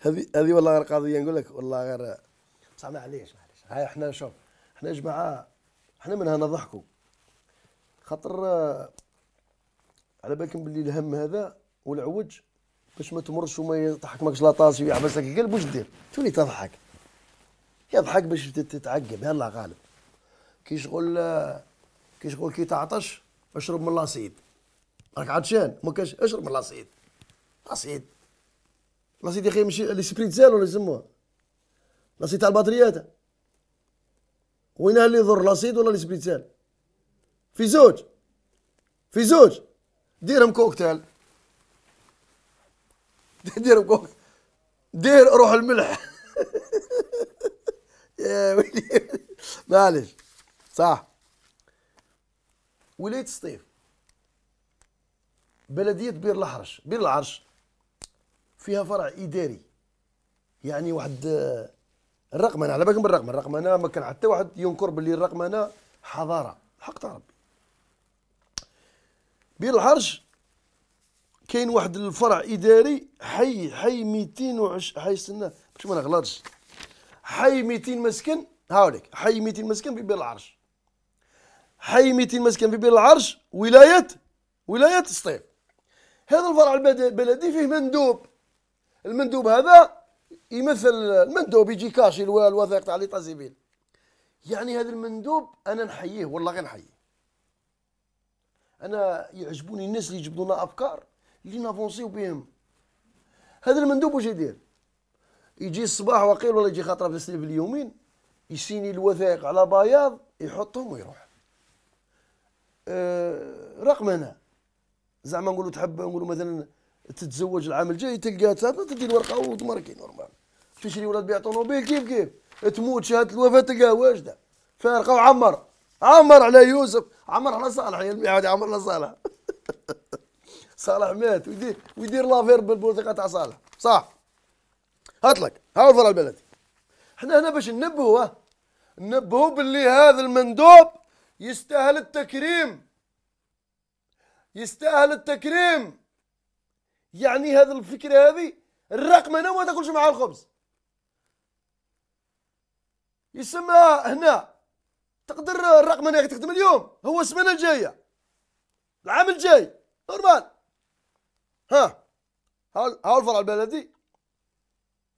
هذه هذه والله غير قضيه نقول لك والله غير بصح معليش معليش هاي احنا شوف احنا جماعه احنا منها نضحكوا خاطر آه، على بالكم باللي الهم هذا والعوج باش ما تمرش وما ماكش لاطاسي ويحبس لك القلب واش دير؟ تولي تضحك يضحك باش تتعقب يلا غالب كي شغل آه، كي شغل كي تعطش اشرب من لاصيد راك عطشان ما كاش اشرب من لاصيد لاصيد لاصي يا اخي ماشي الاسبريتزال ولا يسموها لاصي تاع الباتريات وينها اللي يضر لاسيد ولا زال في زوج في زوج ديرهم كوكتيل ديرهم كوكتيل دير روح الملح يا ويلي معليش صح ولايه سطيف بلديه بير الحرش بير العرش فيها فرع اداري يعني واحد آه، الرقمنه على بالكم بالرقمنه الرقمنه ما كان حتى واحد ينكر باللي الرقمنه حضاره حق تاع ربي بير الحرج كاين واحد الفرع اداري حي حي 220 حي استنى باش ما نغلطش حي 200 مسكن هاوليك حي 200 مسكن في بير العرش حي 200 مسكن في بير العرش ولايه ولايه سطيف هذا الفرع البلدي فيه مندوب المندوب هذا يمثل المندوب يجي كاشي الوثائق تاع ليطا سيفيل يعني هذا المندوب انا نحييه والله غير نحييه انا يعجبوني الناس اللي يجيبوا لنا افكار اللي نافونسيو بهم هذا المندوب واش يدير يجي الصباح وقيل ولا يجي خاطره في السيف اليومين يسيني الوثائق على بياض يحطهم ويروح أه رقم هنا زعما نقولوا تحب نقولوا مثلا تتزوج العام الجاي تلقى تثبت تدير ورقه وتماركي نورمال تشري ولا تبيع طوموبيل كيف كيف تموت شهاده الوفاه تلقاها واجده فارقه وعمر عمر على يوسف عمر على صالح يا الميعاد عمر على صالح صالح مات ويدير ويدير لافير بالبوثيقه تاع صالح صح هاتلك هاو الفرع البلدي احنا هنا باش ننبهوا ننبهوا باللي هذا المندوب يستاهل التكريم يستاهل التكريم يعني هذا الفكره هذه هنا ما تاكلش مع الخبز يسمى هنا تقدر الرقم هنا تخدم اليوم هو السمانه الجايه العام الجاي نورمال ها ها الفرع البلدي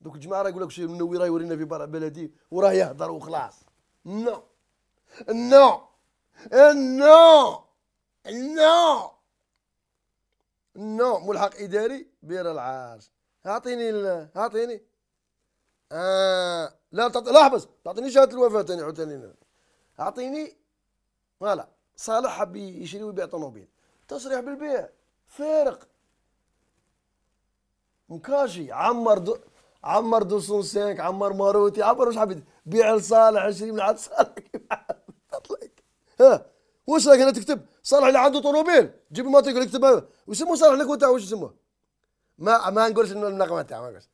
دوك الجماعه راه يقول لك شي منوي راه يورينا في فرع بلدي وراه يهضر وخلاص نو نو نو نو نو ملحق اداري بير العرش اعطيني اعطيني آه لا تعطي لا تعطيني شهاده الوفاه ثاني عاوتاني اعطيني فوالا صالح حب يشري ويبيع طوموبيل تصريح بالبيع فارق مكاشي عمر دو... عمر 205 عمر ماروتي عمر واش حبيت بيع لصالح 20 من عاد صالح ها واش راك انا تكتب صالح اللي عنده طوموبيل جيب تقول اكتب ويسموه صالح وانت وش يسموه؟ ما ما نقولش انه النغمة تاع ما نقولش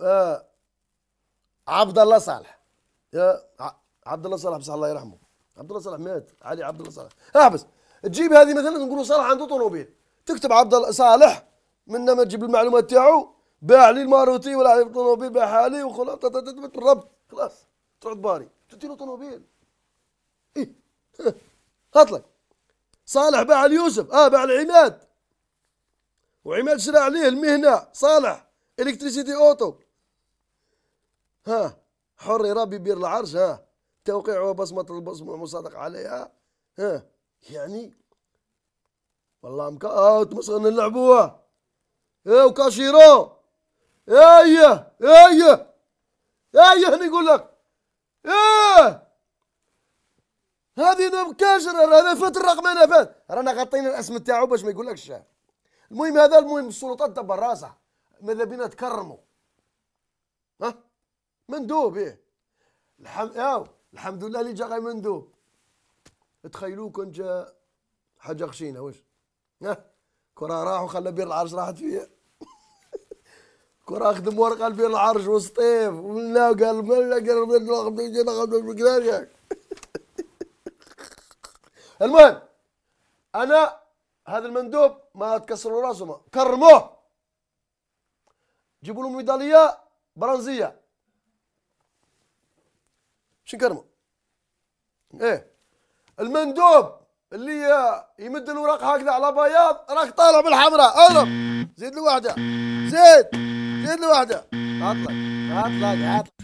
آه عبد الله صالح يا عبد الله صالح بس الله يرحمه عبد الله صالح مات علي عبد الله صالح احبس تجيب هذه مثلا نقولوا صالح عنده طوموبيل تكتب عبد الله صالح من ما تجيب المعلومات تاعو باع لي الماروتي ولا على الطوموبيل باعها لي وخلاص الربط خلاص تروح تباري تدي له طوموبيل ايه هات لك صالح باع ليوسف اه باع لعماد وعماد شرى عليه المهنه صالح الكتريسيتي اوتو ها حر ربي بير العرش ها توقيع وبصمة البصمة المصادق عليها ها يعني والله مكا اه تمسخنا نلعبوها اه وكاشيرو ايه ايه ايه يقول لك غادي بكاش راه فات الرقم انا فات رانا غطينا الاسم تاعو باش ما يقولكش الشعب المهم هذا المهم السلطات دبر راسها ماذا بينا تكرموا ها مندوب ايه الحمد ياو الحمد لله اللي جا غير مندوب تخيلوا كان جا حاجه خشينه واش ها كرة راح وخلى بير العرش راحت فيه كرة خدم ورقة لبير العرش وسطيف ولا قال ملا قال المهم انا هذا المندوب ما تكسروا ما كرموه جيبوا له ميداليه برونزيه باش ايه المندوب اللي يمد الوراق هكذا على بياض راك طالع بالحمراء اضرب زيد له واحده زيد زيد له لوحده عطلك عطلك عطلك